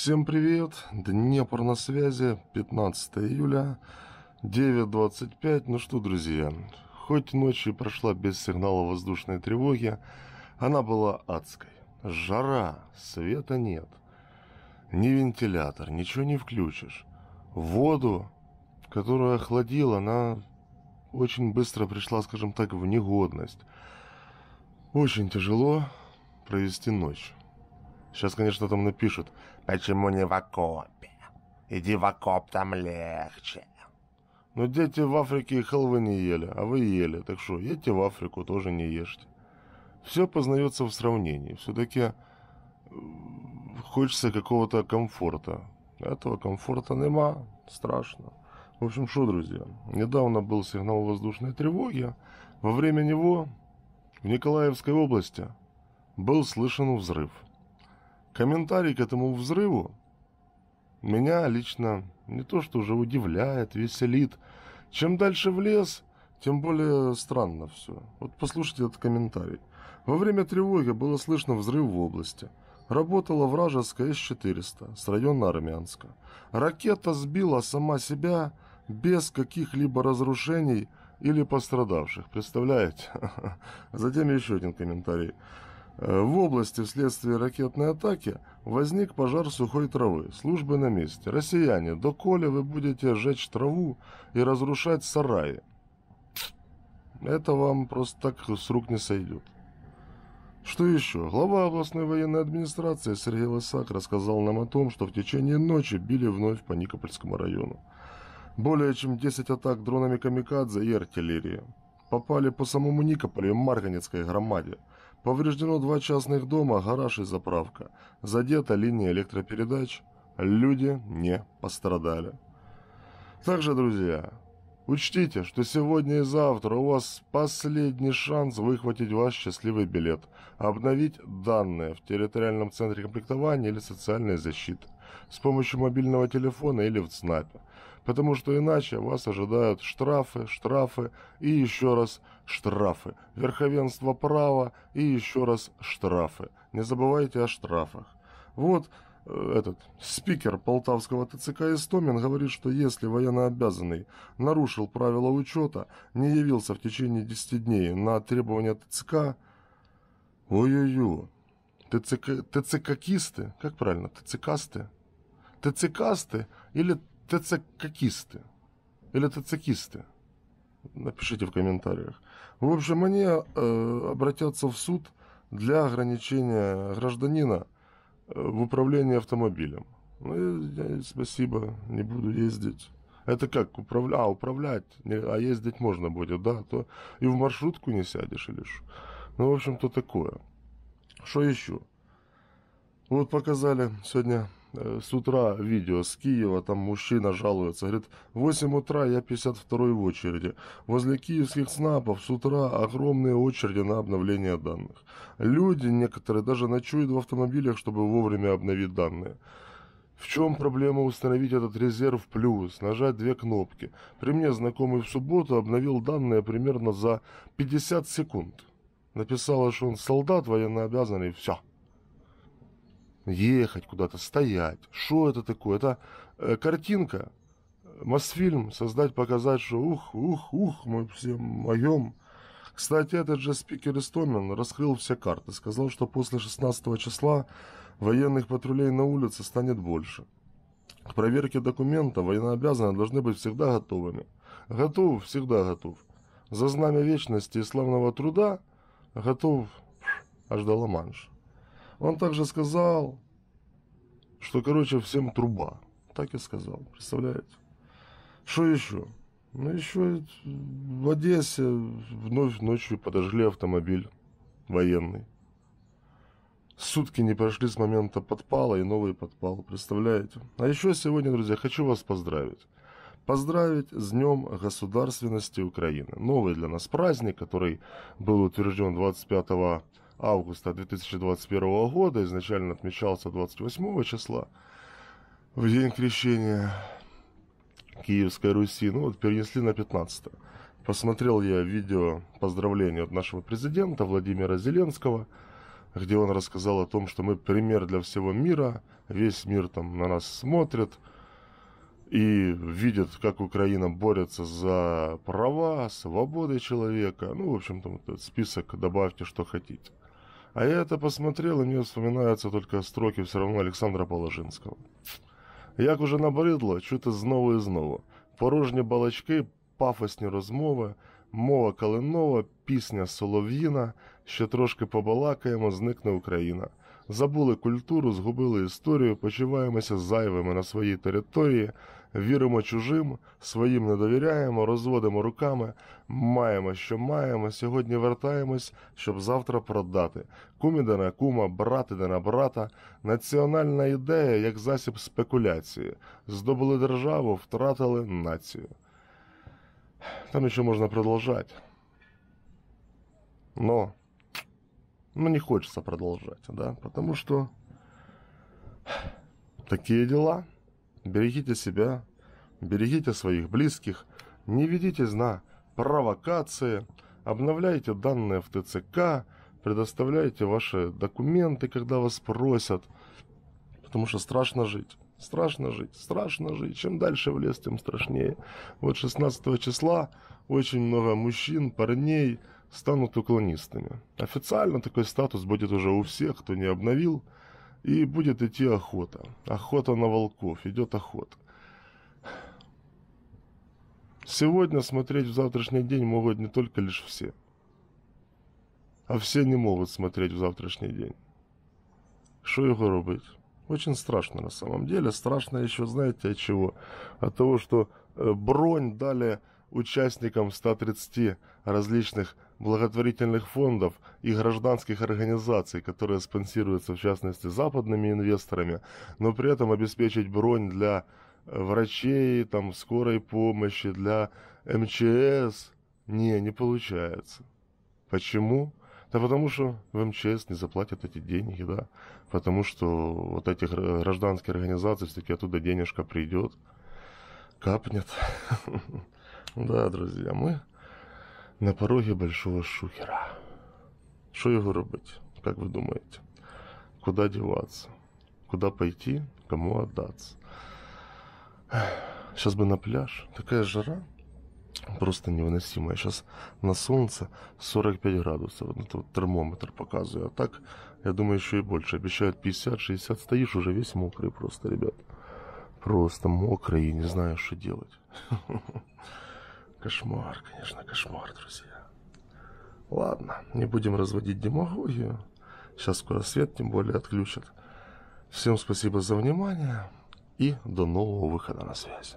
Всем привет! Днепр на связи, 15 июля, 9.25. Ну что, друзья, хоть ночь и прошла без сигнала воздушной тревоги, она была адской. Жара, света нет, ни вентилятор, ничего не включишь. Воду, которую охладила, она очень быстро пришла, скажем так, в негодность. Очень тяжело провести ночь. Сейчас, конечно, там напишут, почему не в окопе? Иди в окоп, там легче. Но «Ну, дети в Африке халвы не ели, а вы ели, так что едьте в Африку, тоже не ешьте. Все познается в сравнении. Все-таки э, хочется какого-то комфорта. Этого комфорта нема, страшно. В общем, что, друзья, недавно был сигнал воздушной тревоги. Во время него в Николаевской области был слышен взрыв – Комментарий к этому взрыву меня лично не то что уже удивляет, веселит. Чем дальше в лес, тем более странно все. Вот послушайте этот комментарий. Во время тревоги было слышно взрыв в области. Работала вражеская С-400 с района Армянска. Ракета сбила сама себя без каких-либо разрушений или пострадавших. Представляете? Затем еще один комментарий. Э, в области вследствие ракетной атаки возник пожар сухой травы. Службы на месте. Россияне, доколе вы будете жечь траву и разрушать сараи? Это вам просто так с рук не сойдет. Что еще? Глава областной военной администрации Сергей Лысак рассказал нам о том, что в течение ночи били вновь по Никопольскому району. Более чем 10 атак дронами «Камикадзе» и артиллерии. Попали по самому Никополю и Марганецкой громаде – Повреждено два частных дома, гараж и заправка. Задета линия электропередач. Люди не пострадали. Также, друзья, учтите, что сегодня и завтра у вас последний шанс выхватить ваш счастливый билет, обновить данные в территориальном центре комплектования или социальной защиты с помощью мобильного телефона или в ЦНАПе, потому что иначе вас ожидают штрафы, штрафы и еще раз штрафы, верховенство права и еще раз штрафы. Не забывайте о штрафах. Вот э, этот спикер полтавского ТЦК Истомин говорит, что если военнообязанный нарушил правила учета, не явился в течение 10 дней на требования ТЦК, ой-ой-ой, ТЦК, ТЦКкисты, как правильно, ТЦКсты, ТЦКасты или ТЦКисты? Или ТЦКисты? Напишите в комментариях. В общем, они э, обратятся в суд для ограничения гражданина э, в управлении автомобилем. Ну, я, я, спасибо, не буду ездить. Это как управля... а, управлять, а ездить можно будет, да, то и в маршрутку не сядешь или что. Ну, в общем-то, такое. Что еще? Вот показали сегодня Э, с утра видео с Киева, там мужчина жалуется, говорит, в 8 утра я 52 в очереди. Возле киевских СНАПов с утра огромные очереди на обновление данных. Люди некоторые даже ночуют в автомобилях, чтобы вовремя обновить данные. В чем проблема установить этот резерв плюс, нажать две кнопки? При мне знакомый в субботу обновил данные примерно за 50 секунд. Написала, что он солдат, военнообязанный, все ехать куда-то, стоять. Что это такое? Это э, картинка. Мосфильм создать, показать, что ух, ух, ух, мы все моем. Кстати, этот же спикер Истомин раскрыл все карты. Сказал, что после 16 числа военных патрулей на улице станет больше. К проверке документа военнообязанные должны быть всегда готовыми. Готов, всегда готов. За знамя вечности и славного труда готов аж до Ла-Манша. Он также сказал, что, короче, всем труба. Так и сказал, представляете? Что еще? Ну, еще в Одессе вновь ночью подожгли автомобиль военный. Сутки не прошли с момента подпала и новый подпал, представляете? А еще сегодня, друзья, хочу вас поздравить. Поздравить с Днем Государственности Украины. Новый для нас праздник, который был утвержден 25 августа 2021 года, изначально отмечался 28 числа, в день крещения Киевской Руси, ну вот перенесли на 15 Посмотрел я видео поздравления от нашего президента Владимира Зеленского, где он рассказал о том, что мы пример для всего мира, весь мир там на нас смотрит и видит, как Украина борется за права, свободы человека. Ну, в общем, там список добавьте, что хотите. А я это посмотрел, и мне вспоминаются только строки все равно Александра Положинського. Як уже набридло, чути знову і знову. Порожні балачки, пафосні розмови, мова калинова, пісня солов'їна, ще трошки побалакаємо, зникне Україна. Забули культуру, згубили історію, почуваємося зайвими на своїй території віримо чужим, своїм не довіряємо, розводимо руками, маємо, що маємо. Сьогодні вертаємось, щоб завтра продати. Куміде кума, брат іде брата. Національна ідея як засіб спекуляції. Здобули державу, втратили націю. Там еще можно продолжать. Но, ну не хочеться продовжати. да, потому що такі діла. Берегите себя, берегите своих близких, не ведите на провокации, обновляйте данные в ТЦК, предоставляйте ваши документы, когда вас просят, потому что страшно жить. Страшно жить, страшно жить. Чем дальше в лес, тем страшнее. Вот 16 числа очень много мужчин, парней станут уклонистами. Официально такой статус будет уже у всех, кто не обновил – и будет идти охота. Охота на волков. Идет охота. Сегодня смотреть в завтрашний день могут не только лишь все. А все не могут смотреть в завтрашний день. Что его робить? Очень страшно на самом деле. Страшно еще, знаете, от чего? От того, что э, бронь дали участником 130 различных благотворительных фондов и гражданских организаций, которые спонсируются в частности западными инвесторами, но при этом обеспечить бронь для врачей, там, скорой помощи, для МЧС, не, не получается. Почему? Да потому что в МЧС не заплатят эти деньги, да. Потому что вот эти гражданские организации все-таки оттуда денежка придет, капнет. Да, друзья, мы на пороге большого шухера. Что его робити, Как вы думаете, куда деваться? Куда пойти, кому віддатися? Сейчас бы на пляж. Такая жара. Просто невыносимая. Сейчас на солнце 45 градусов. Вот этот вот термометр показываю. А так, я думаю, еще и больше. Обещают 50-60. Стоишь уже весь мокрый просто, ребят. Просто мокрый и не знаю, что делать. Кошмар, конечно, кошмар, друзья. Ладно, не будем разводить демагогию. Сейчас скоро свет, тем более, отключат. Всем спасибо за внимание и до нового выхода на связь.